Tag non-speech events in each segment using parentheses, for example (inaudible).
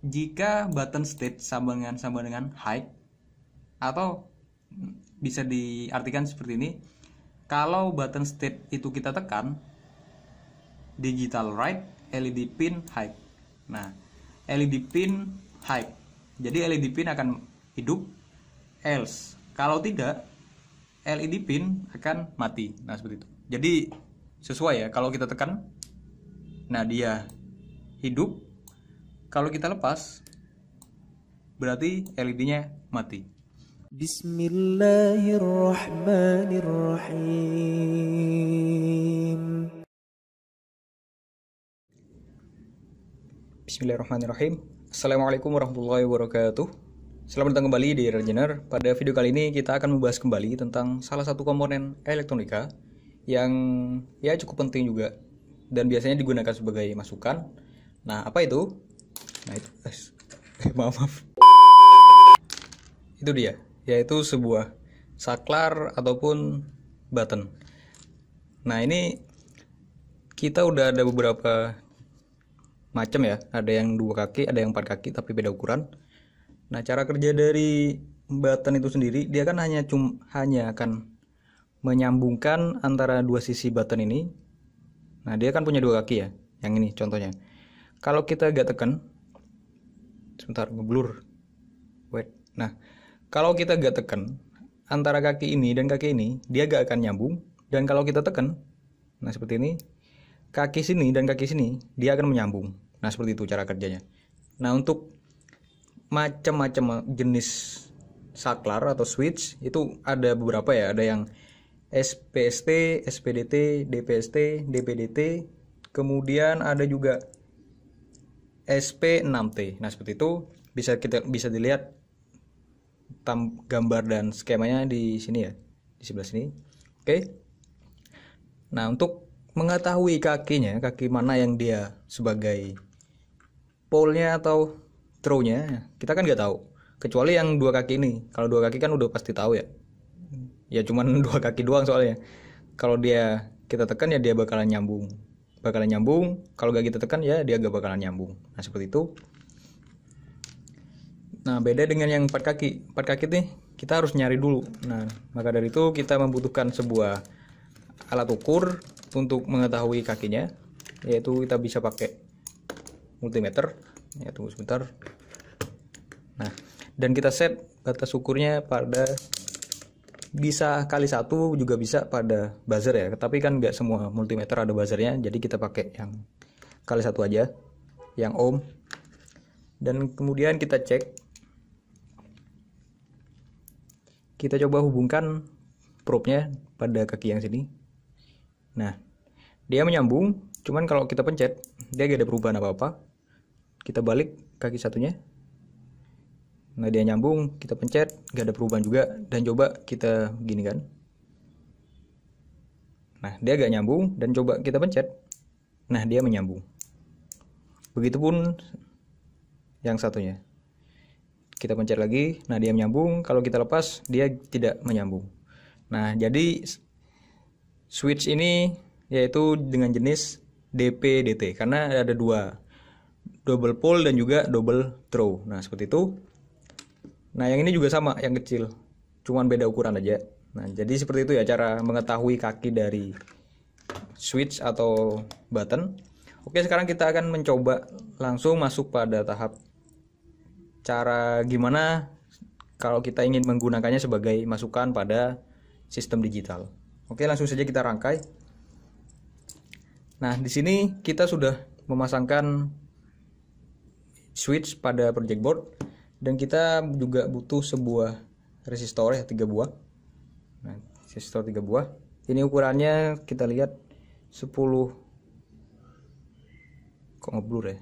jika button state sama dengan sama dengan height atau bisa diartikan seperti ini kalau button state itu kita tekan digital right LED pin height nah LED pin height jadi LED pin akan hidup else kalau tidak LED pin akan mati nah seperti itu jadi sesuai ya kalau kita tekan nah dia hidup kalau kita lepas, berarti LED-nya mati. Bismillahirrahmanirrahim. Bismillahirrahmanirrahim. Assalamualaikum warahmatullahi wabarakatuh. Selamat datang kembali di Regener. Pada video kali ini kita akan membahas kembali tentang salah satu komponen elektronika yang ya cukup penting juga dan biasanya digunakan sebagai masukan. Nah, apa itu? nah itu guys (laughs) maaf maaf itu dia yaitu sebuah saklar ataupun button nah ini kita udah ada beberapa macam ya ada yang dua kaki ada yang empat kaki tapi beda ukuran nah cara kerja dari button itu sendiri dia kan hanya cum hanya akan menyambungkan antara dua sisi button ini nah dia kan punya dua kaki ya yang ini contohnya kalau kita gak tekan sebentar ngeblur wait nah kalau kita gak tekan antara kaki ini dan kaki ini dia gak akan nyambung dan kalau kita tekan nah seperti ini kaki sini dan kaki sini dia akan menyambung nah seperti itu cara kerjanya nah untuk macam-macam jenis saklar atau switch itu ada beberapa ya ada yang SPST, SPDT, DPST, DPDT kemudian ada juga SP6T. Nah, seperti itu bisa kita bisa dilihat tam, gambar dan skemanya di sini ya, di sebelah sini. Oke. Nah, untuk mengetahui kakinya, kaki mana yang dia sebagai pole-nya atau throw-nya, kita kan nggak tahu. Kecuali yang dua kaki ini. Kalau dua kaki kan udah pasti tahu ya. Ya cuman (laughs) dua kaki doang soalnya. Kalau dia kita tekan ya dia bakalan nyambung bakalan nyambung kalau gak kita tekan ya dia gak bakalan nyambung nah seperti itu nah beda dengan yang empat kaki empat kaki nih kita harus nyari dulu nah maka dari itu kita membutuhkan sebuah alat ukur untuk mengetahui kakinya yaitu kita bisa pakai multimeter ya tunggu sebentar nah dan kita set batas ukurnya pada bisa kali satu juga bisa pada buzzer ya tapi kan nggak semua multimeter ada buzzernya jadi kita pakai yang kali satu aja yang ohm dan kemudian kita cek kita coba hubungkan probe-nya pada kaki yang sini nah dia menyambung cuman kalau kita pencet dia gak ada perubahan apa-apa kita balik kaki satunya Nah dia nyambung, kita pencet, nggak ada perubahan juga dan coba kita gini kan. Nah dia gak nyambung dan coba kita pencet. Nah dia menyambung. Begitupun yang satunya. Kita pencet lagi, nah dia menyambung. Kalau kita lepas, dia tidak menyambung. Nah jadi switch ini yaitu dengan jenis dpdt karena ada dua double pole dan juga double throw. Nah seperti itu Nah, yang ini juga sama, yang kecil. Cuman beda ukuran aja. Nah, jadi seperti itu ya cara mengetahui kaki dari switch atau button. Oke, sekarang kita akan mencoba langsung masuk pada tahap cara gimana kalau kita ingin menggunakannya sebagai masukan pada sistem digital. Oke, langsung saja kita rangkai. Nah, di sini kita sudah memasangkan switch pada project board dan kita juga butuh sebuah resistor ya tiga buah nah, resistor tiga buah ini ukurannya kita lihat 10 kok ngeblur ya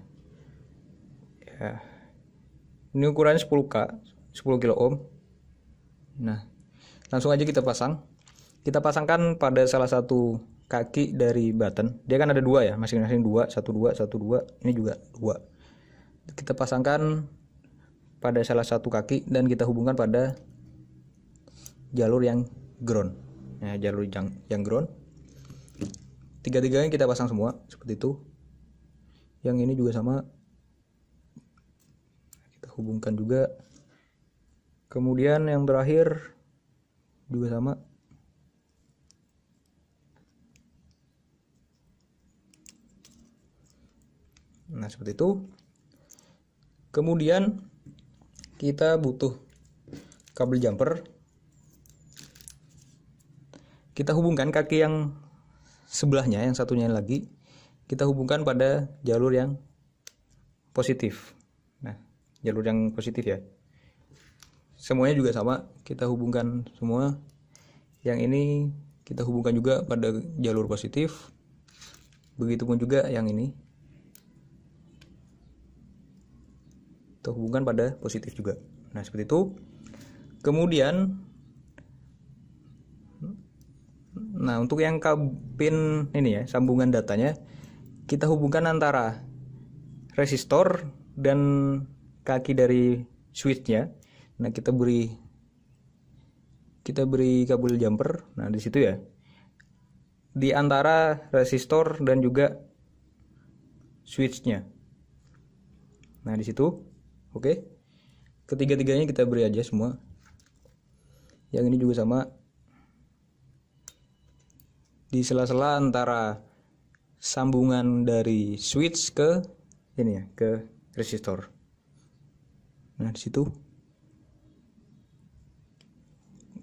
ya ini ukurannya 10k 10 kilo ohm nah langsung aja kita pasang kita pasangkan pada salah satu kaki dari button dia kan ada dua ya masing-masing dua satu dua satu dua ini juga dua kita pasangkan pada salah satu kaki dan kita hubungkan pada jalur yang ground ya, jalur yang, yang ground tiga-tiganya kita pasang semua seperti itu yang ini juga sama kita hubungkan juga kemudian yang terakhir juga sama nah seperti itu kemudian kita butuh kabel jumper kita hubungkan kaki yang sebelahnya yang satunya lagi kita hubungkan pada jalur yang positif nah jalur yang positif ya semuanya juga sama kita hubungkan semua yang ini kita hubungkan juga pada jalur positif begitupun juga yang ini terhubungkan pada positif juga. Nah, seperti itu. Kemudian Nah, untuk yang kabin ini ya, sambungan datanya kita hubungkan antara resistor dan kaki dari switchnya. Nah, kita beri kita beri kabel jumper. Nah, di situ ya. Di antara resistor dan juga switchnya. Nah, di situ Oke. Ketiga-tiganya kita beri aja semua. Yang ini juga sama. Di sela-sela antara sambungan dari switch ke ini ya, ke resistor. Nah, di situ.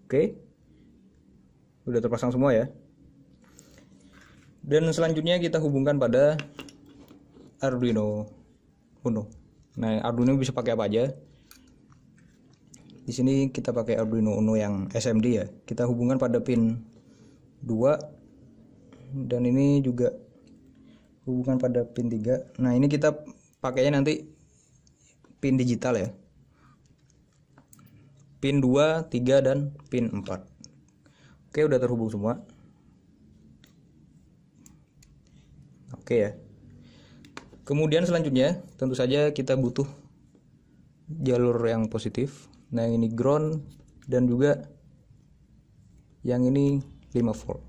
Oke. Udah terpasang semua ya. Dan selanjutnya kita hubungkan pada Arduino Uno. Nah, Arduino bisa pakai apa aja? Di sini kita pakai Arduino Uno yang SMD ya. Kita hubungkan pada pin 2 dan ini juga hubungan pada pin 3. Nah, ini kita pakainya nanti pin digital ya. Pin 2, 3 dan pin 4. Oke, udah terhubung semua. Oke ya. Kemudian selanjutnya tentu saja kita butuh jalur yang positif. Nah, yang ini ground dan juga yang ini 5 volt.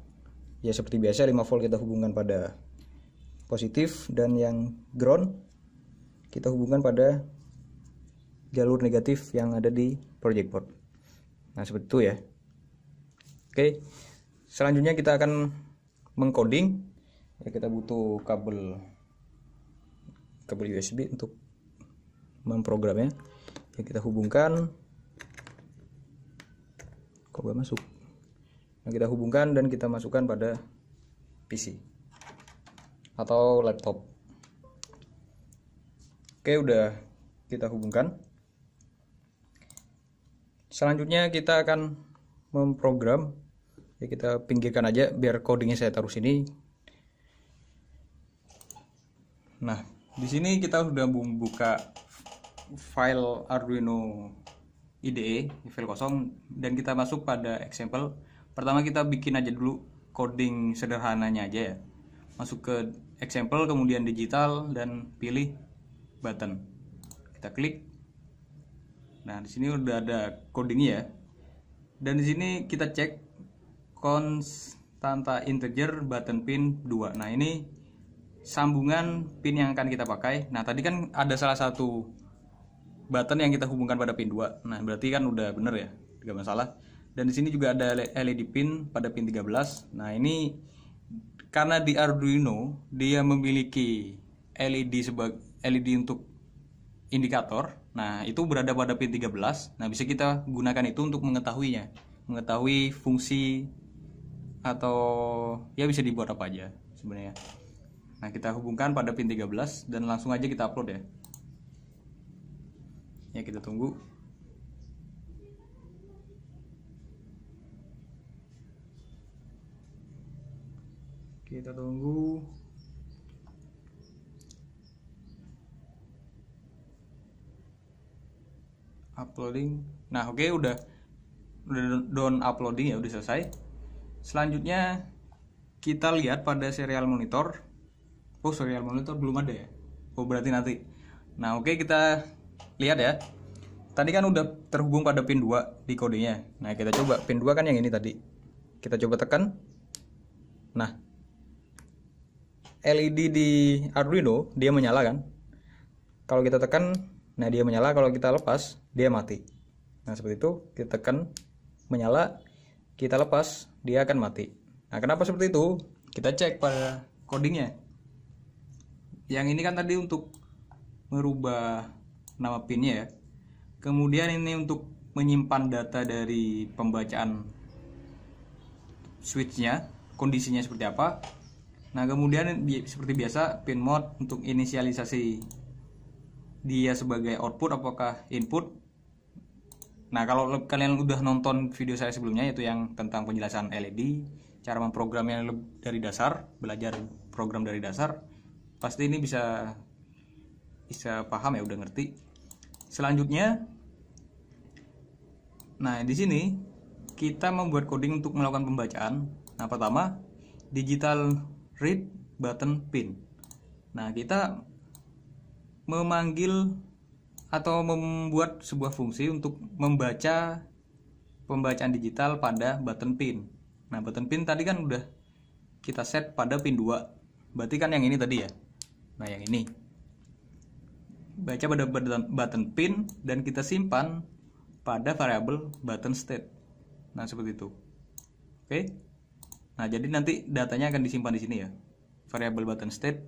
Ya seperti biasa 5 volt kita hubungkan pada positif dan yang ground kita hubungkan pada jalur negatif yang ada di project board. Nah, seperti itu ya. Oke. Selanjutnya kita akan mengcoding. Ya kita butuh kabel kabel USB untuk memprogramnya ya kita hubungkan kok gak masuk nah, kita hubungkan dan kita masukkan pada PC atau laptop oke udah kita hubungkan selanjutnya kita akan memprogram ya kita pinggirkan aja biar codingnya saya taruh sini nah di sini kita sudah membuka file Arduino IDE file kosong dan kita masuk pada example pertama kita bikin aja dulu coding sederhananya aja ya masuk ke example kemudian digital dan pilih button kita klik nah di sini udah ada codingnya ya dan di sini kita cek konstanta integer button pin 2 nah ini sambungan pin yang akan kita pakai. Nah, tadi kan ada salah satu button yang kita hubungkan pada pin 2. Nah, berarti kan udah bener ya, tidak masalah. Dan di sini juga ada LED e pin pada pin 13. Nah, ini karena di Arduino dia memiliki LED sebagai LED untuk indikator. Nah, itu berada pada pin 13. Nah, bisa kita gunakan itu untuk mengetahuinya, mengetahui fungsi atau ya bisa dibuat apa aja sebenarnya. Nah, kita hubungkan pada pin 13 dan langsung aja kita upload ya. Ya, kita tunggu. Kita tunggu. Uploading. Nah, oke okay, udah udah down uploading ya, udah selesai. Selanjutnya kita lihat pada serial monitor oh sorry monitor belum ada ya oh berarti nanti nah oke okay, kita lihat ya tadi kan udah terhubung pada pin 2 di kodenya nah kita coba pin 2 kan yang ini tadi kita coba tekan nah LED di Arduino dia menyala kan kalau kita tekan nah dia menyala kalau kita lepas dia mati nah seperti itu kita tekan menyala kita lepas dia akan mati nah kenapa seperti itu kita cek pada codingnya yang ini kan tadi untuk merubah nama pinnya ya kemudian ini untuk menyimpan data dari pembacaan switchnya kondisinya seperti apa nah kemudian seperti biasa pin mode untuk inisialisasi dia sebagai output apakah input nah kalau kalian udah nonton video saya sebelumnya yaitu yang tentang penjelasan LED cara memprogramnya dari dasar belajar program dari dasar pasti ini bisa bisa paham ya udah ngerti selanjutnya nah di sini kita membuat coding untuk melakukan pembacaan nah pertama digital read button pin nah kita memanggil atau membuat sebuah fungsi untuk membaca pembacaan digital pada button pin nah button pin tadi kan udah kita set pada pin 2 berarti kan yang ini tadi ya Nah, yang ini. Baca pada button pin dan kita simpan pada variable button state. Nah, seperti itu. Oke. Nah, jadi nanti datanya akan disimpan di sini ya. variable button state.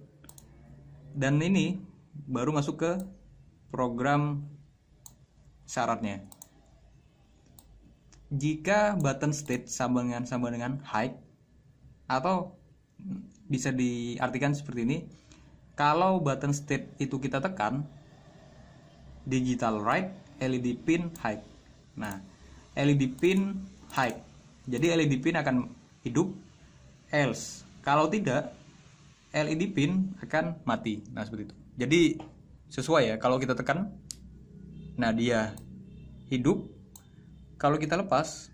Dan ini baru masuk ke program syaratnya. Jika button state sama dengan sama dengan height atau bisa diartikan seperti ini, kalau button state itu kita tekan, digital right, LED pin high. Nah, LED pin high. Jadi LED pin akan hidup, else kalau tidak LED pin akan mati. Nah seperti itu. Jadi sesuai ya kalau kita tekan, nah dia hidup. Kalau kita lepas,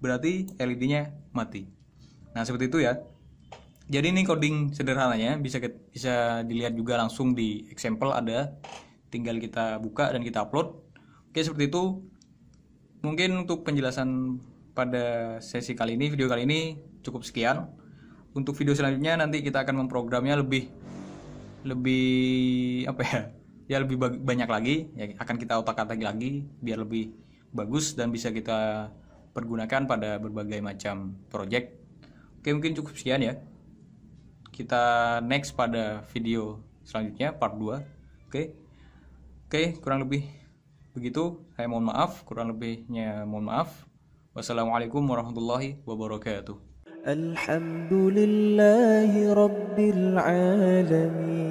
berarti LED-nya mati. Nah seperti itu ya jadi ini coding sederhananya bisa bisa dilihat juga langsung di example ada tinggal kita buka dan kita upload oke seperti itu mungkin untuk penjelasan pada sesi kali ini video kali ini cukup sekian untuk video selanjutnya nanti kita akan memprogramnya lebih lebih apa ya ya lebih banyak lagi ya akan kita otak atik lagi biar lebih bagus dan bisa kita pergunakan pada berbagai macam project oke mungkin cukup sekian ya kita next pada video selanjutnya part 2 oke okay. oke okay, kurang lebih begitu saya mohon maaf kurang lebihnya mohon maaf wassalamualaikum warahmatullahi wabarakatuh Alhamdulillahi Rabbil Alamin